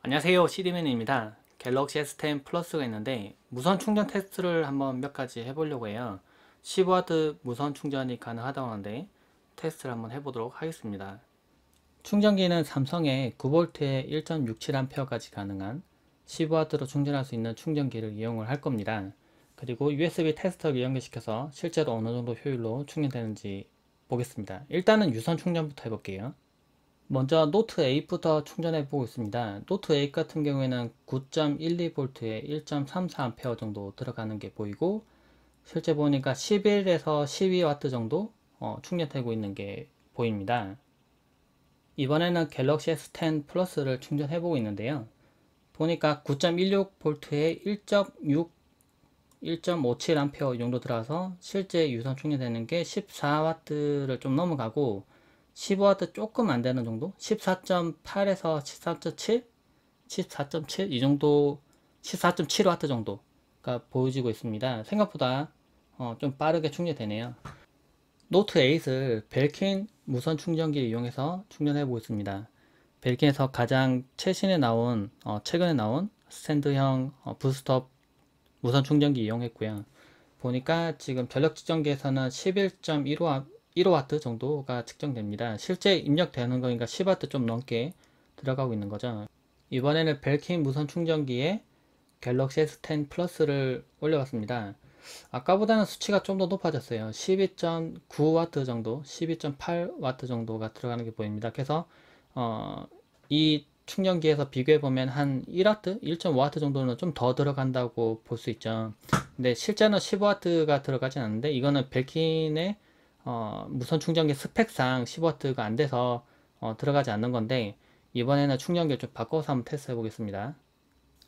안녕하세요 시디맨입니다 갤럭시 S10 플러스가 있는데 무선 충전 테스트를 한번 몇 가지 해보려고 해요 15W 무선 충전이 가능하다고 하는데 테스트를 한번 해보도록 하겠습니다 충전기는 삼성의 9V에 1.67A까지 가능한 15W로 충전할 수 있는 충전기를 이용을 할 겁니다 그리고 USB 테스터를 연결시켜서 실제로 어느 정도 효율로 충전되는지 보겠습니다 일단은 유선 충전부터 해볼게요 먼저 노트 8부터 충전해 보겠습니다. 노트 8 같은 경우에는 9.12V에 1.34A 정도 들어가는 게 보이고 실제 보니까 11에서 12W 정도 어, 충전되고 있는 게 보입니다. 이번에는 갤럭시 S10 플러스를 충전해 보고 있는데요. 보니까 9.16V에 1.6 1.57A 정도 들어와서 실제 유선 충전되는 게 14W를 좀 넘어가고 15W 조금 안 되는 정도? 14.8에서 14.7? 14.7? 이 정도, 14.7W 정도가 보여지고 있습니다. 생각보다 어, 좀 빠르게 충전되네요. 노트 8을 벨킨 무선 충전기를 이용해서 충전해 보겠습니다. 벨킨에서 가장 최신에 나온, 어, 최근에 나온 스탠드형 어, 부스톱 무선 충전기 이용했고요. 보니까 지금 전력 측정기에서는 11.15 1호 정도가 측정됩니다. 실제 입력되는 거니까 10W 좀 넘게 들어가고 있는 거죠. 이번에는 벨킨 무선 충전기에 갤럭시 S10 플러스를 올려봤습니다. 아까보다는 수치가 좀 더 높아졌어요. 12.9W 정도, 12.8W 정도가 들어가는 게 보입니다. 그래서 어, 이 충전기에서 비교해보면 한 1W, 1.5W 정도는 좀 더 들어간다고 볼 수 있죠. 근데 실제는 15W가 들어가진 않는데 이거는 벨킨의 어, 무선 충전기 스펙상 10W가 안 돼서 어, 들어가지 않는 건데 이번에는 충전기를 좀 바꿔서 한번 테스트 해보겠습니다.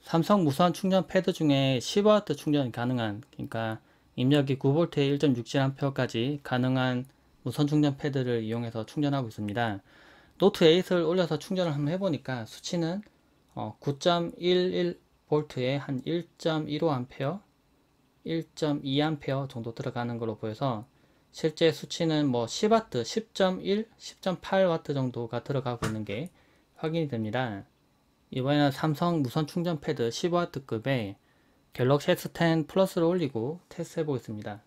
삼성 무선 충전 패드 중에 10W 충전 가능한 그러니까 입력이 9V에 1.67A까지 가능한 무선 충전 패드를 이용해서 충전하고 있습니다. 노트 8을 올려서 충전을 한번 해보니까 수치는 어, 9.11V에 한 1.15A, 1.2A 정도 들어가는 걸로 보여서 실제 수치는 뭐1 0와트 10.1, 1 0 8 와트 정도가 들어가고 있는 게 확인이 됩니다. 이번에는 삼성 무선 충전 패드 1 5트급에 갤럭시 S10 플러스를 올리고 테스트 해보겠습니다.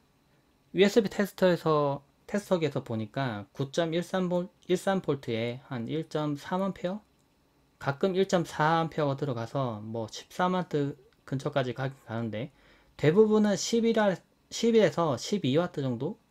USB 테스터에서 테스터기에서 보니까 9.13V에 한 1.3A 가끔 1.4A가 들어가서 뭐 14W 근처까지 가 가는데 대부분은 11에서 12W 정도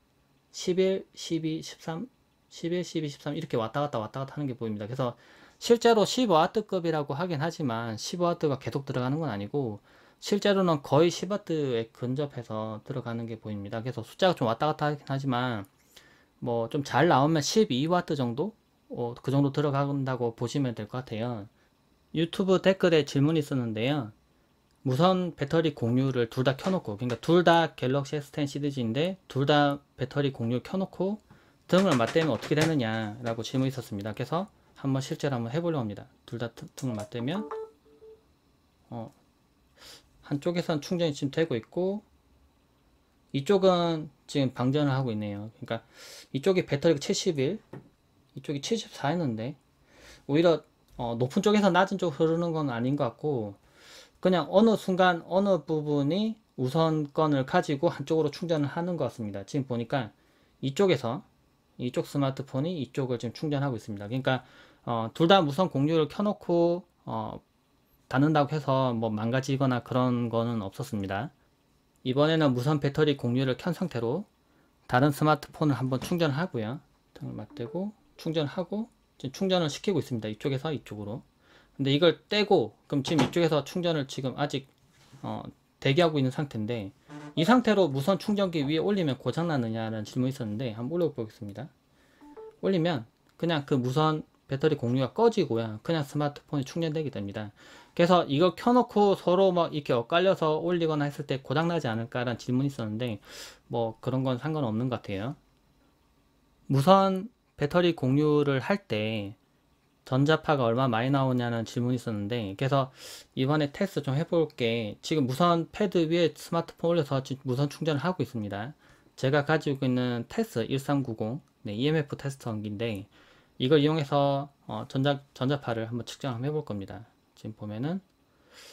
11, 12, 13, 11, 12, 13 이렇게 왔다 갔다 왔다 갔다 하는 게 보입니다. 그래서 실제로 15W급이라고 하긴 하지만 15W가 계속 들어가는 건 아니고 실제로는 거의 10W에 근접해서 들어가는 게 보입니다. 그래서 숫자가 좀 왔다 갔다 하긴 하지만 뭐 좀 잘 나오면 12W 정도? 어, 그 정도 들어간다고 보시면 될 것 같아요. 유튜브 댓글에 질문이 있었는데요. 무선 배터리 공유를 둘 다 켜놓고 그러니까 둘 다 갤럭시 S10 시리즈인데 둘 다 배터리 공유 켜놓고 등을 맞대면 어떻게 되느냐 라고 질문이 있었습니다 그래서 한번 실제로 한번 해보려 합니다 둘 다 등을 맞대면 어, 한쪽에선 충전이 지금 되고 있고 이쪽은 지금 방전을 하고 있네요 그러니까 이쪽이 배터리가 71 이쪽이 74 했는데 오히려 어, 높은 쪽에서 낮은 쪽으로 흐르는 건 아닌 것 같고 그냥 어느 순간 어느 부분이 우선권을 가지고 한쪽으로 충전을 하는 것 같습니다. 지금 보니까 이쪽에서 이쪽 스마트폰이 이쪽을 지금 충전하고 있습니다. 그러니까 어, 둘 다 무선 공유를 켜놓고 어, 닫는다고 해서 뭐 망가지거나 그런 거는 없었습니다. 이번에는 무선 배터리 공유를 켠 상태로 다른 스마트폰을 한번 충전하고요. 등을 맞대고 충전하고 지금 충전을 시키고 있습니다. 이쪽에서 이쪽으로. 근데 이걸 떼고 그럼 지금 이쪽에서 충전을 지금 아직 어, 대기하고 있는 상태인데 이 상태로 무선 충전기 위에 올리면 고장 나느냐라는 질문이 있었는데 한번 올려보겠습니다. 올리면 그냥 그 무선 배터리 공유가 꺼지고요. 그냥 스마트폰이 충전되게 됩니다. 그래서 이거 켜놓고 서로 막 뭐 이렇게 엇갈려서 올리거나 했을 때 고장나지 않을까라는 질문이 있었는데 뭐 그런 건 상관없는 것 같아요. 무선 배터리 공유를 할때 전자파가 얼마 많이 나오냐는 질문이 있었는데 그래서 이번에 테스트 좀 해볼게 지금 무선 패드 위에 스마트폰 올려서 무선 충전을 하고 있습니다 제가 가지고 있는 테스 1390 네, EMF 테스터기인데 트 이걸 이용해서 어, 전자, 전자파를 한번 측정 한번 해볼 겁니다 지금 보면은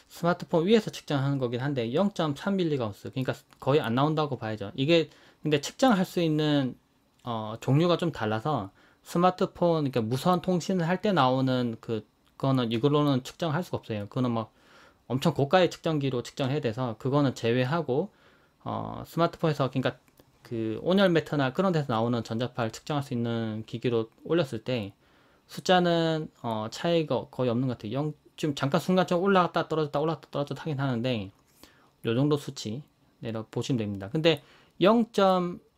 스마트폰 위에서 측정하는 거긴 한데 0.3mS 그러니까 거의 안 나온다고 봐야죠 이게 근데 측정할 수 있는 어, 종류가 좀 달라서 스마트폰 그러니까 무선 통신을 할 때 나오는 그 그거는 이걸로는 측정할 수가 없어요. 그거는 막 엄청 고가의 측정기로 측정해야 돼서 그거는 제외하고 어 스마트폰에서 그러니까 그 온열 매트나 그런 데서 나오는 전자파를 측정할 수 있는 기기로 올렸을 때 숫자는 어 차이가 거의 없는 것 같아요. 영, 지금 잠깐 순간적으로 올라갔다 떨어졌다 올라갔다 떨어졌다 하긴 하는데 요 정도 수치 내려 보시면 됩니다. 근데 0.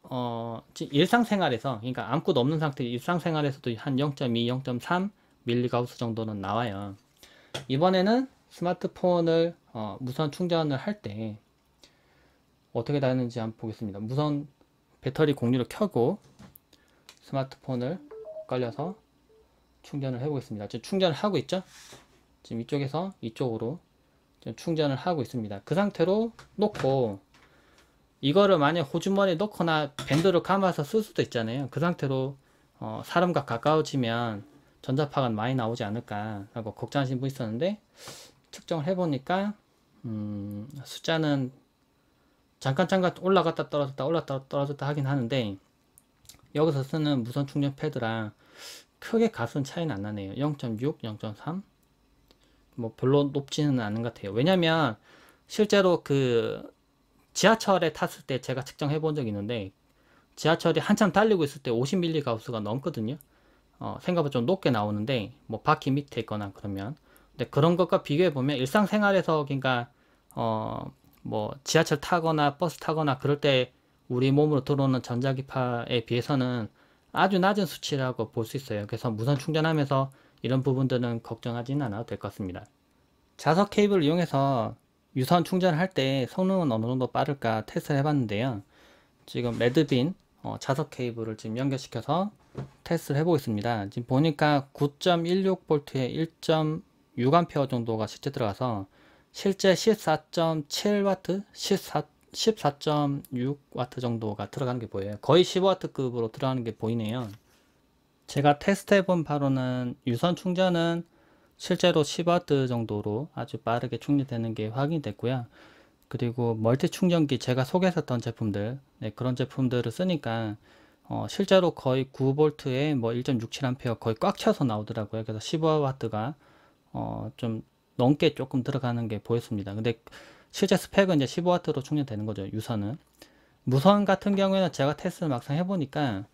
어, 일상생활에서, 그러니까 아무것도 없는 상태, 일상생활에서도 한 0.2, 0.3 밀리가우스 정도는 나와요. 이번에는 스마트폰을 어, 무선 충전을 할 때 어떻게 다는지 한번 보겠습니다. 무선 배터리 공유를 켜고 스마트폰을 깔려서 충전을 해보겠습니다. 지금 충전을 하고 있죠? 지금 이쪽에서 이쪽으로 지금 충전을 하고 있습니다. 그 상태로 놓고 이거를 만약 호주머니에 넣거나 밴드를 감아서 쓸 수도 있잖아요. 그 상태로 어, 사람과 가까워지면 전자파가 많이 나오지 않을까라고 걱정하시는 분이 있었는데 측정을 해보니까 음, 숫자는 잠깐 잠깐 올라갔다 떨어졌다 올라갔다 떨어졌다 하긴 하는데 여기서 쓰는 무선 충전 패드랑 크게 가수는 차이는 안 나네요. 0.6, 0.3 뭐 별로 높지는 않은 것 같아요. 왜냐면 실제로 그 지하철에 탔을 때 제가 측정해 본 적이 있는데 지하철이 한참 달리고 있을 때 50mm 가우스가 넘거든요. 어, 생각보다 좀 높게 나오는데 뭐 바퀴 밑에 있거나 그러면 근데 그런 것과 비교해 보면 일상생활에서 그러니까 어뭐 지하철 타거나 버스 타거나 그럴 때 우리 몸으로 들어오는 전자기파에 비해서는 아주 낮은 수치라고 볼 수 있어요. 그래서 무선 충전하면서 이런 부분들은 걱정하지는 않아도 될 것 같습니다. 자석 케이블을 이용해서 유선 충전할 때 성능은 어느 정도 빠를까 테스트를 해봤는데요. 지금 레드빈 어, 자석 케이블을 지금 연결시켜서 테스트를 해보겠습니다. 지금 보니까 9.16V에 1.6A 정도가 실제 들어가서 실제 14.7W, 14, 14.6W 정도가 들어가는 게 보여요. 거의 15W급으로 들어가는 게 보이네요. 제가 테스트해본 바로는 유선 충전은 실제로 10W 정도로 아주 빠르게 충전되는 게 확인됐고요. 그리고 멀티 충전기 제가 소개했었던 제품들 네, 그런 제품들을 쓰니까 어, 실제로 거의 9V에 뭐 1.67A 거의 꽉 차서 나오더라고요. 그래서 15W가 어, 좀 넘게 조금 들어가는 게 보였습니다. 근데 실제 스펙은 이제 15W로 충전되는 거죠. 유선은 무선 같은 경우에는 제가 테스트를 막상 해보니까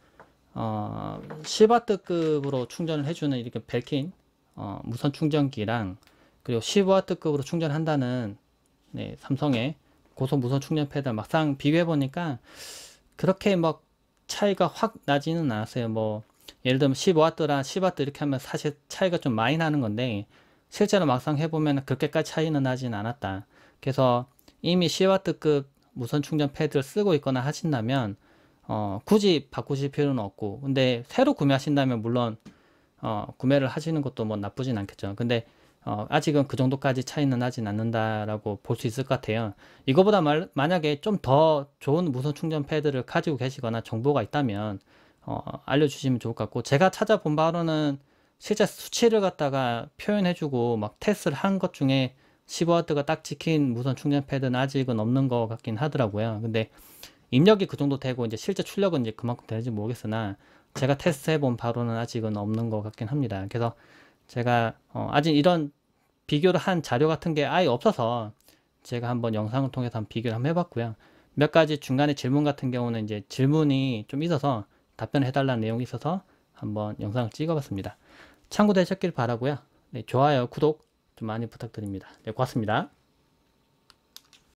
어, 10W급으로 충전을 해주는 이렇게 벨킨 어, 무선 충전기랑 그리고 10W급으로 충전한다는 네, 삼성의 고속 무선 충전 패드 막상 비교해 보니까 그렇게 막 차이가 확 나지는 않았어요. 뭐 예를 들면 15W랑 10W 이렇게 하면 사실 차이가 좀 많이 나는 건데 실제로 막상 해보면 그렇게까지 차이는 나지는 않았다. 그래서 이미 10W급 무선 충전 패드를 쓰고 있거나 하신다면 어, 굳이 바꾸실 필요는 없고 근데 새로 구매하신다면 물론 어, 구매를 하시는 것도 뭐 나쁘진 않겠죠. 근데 어, 아직은 그 정도까지 차이는 나진 않는다라고 볼 수 있을 것 같아요. 이거보다 말, 만약에 좀 더 좋은 무선 충전 패드를 가지고 계시거나 정보가 있다면 어, 알려주시면 좋을 것 같고 제가 찾아본 바로는 실제 수치를 갖다가 표현해주고 막 테스트를 한 것 중에 15W가 딱 찍힌 무선 충전 패드는 아직은 없는 것 같긴 하더라고요. 근데 입력이 그 정도 되고 이제 실제 출력은 이제 그만큼 되는지 모르겠으나 제가 테스트해 본 바로는 아직은 없는 것 같긴 합니다. 그래서 제가 어, 아직 이런 비교를 한 자료 같은 게 아예 없어서 제가 한번 영상을 통해서 한번 비교를 한번 해봤고요. 몇 가지 중간에 질문 같은 경우는 이제 질문이 좀 있어서 답변을 해달라는 내용이 있어서 한번 영상을 찍어봤습니다. 참고되셨길 바라고요. 네, 좋아요, 구독 좀 많이 부탁드립니다. 네, 고맙습니다.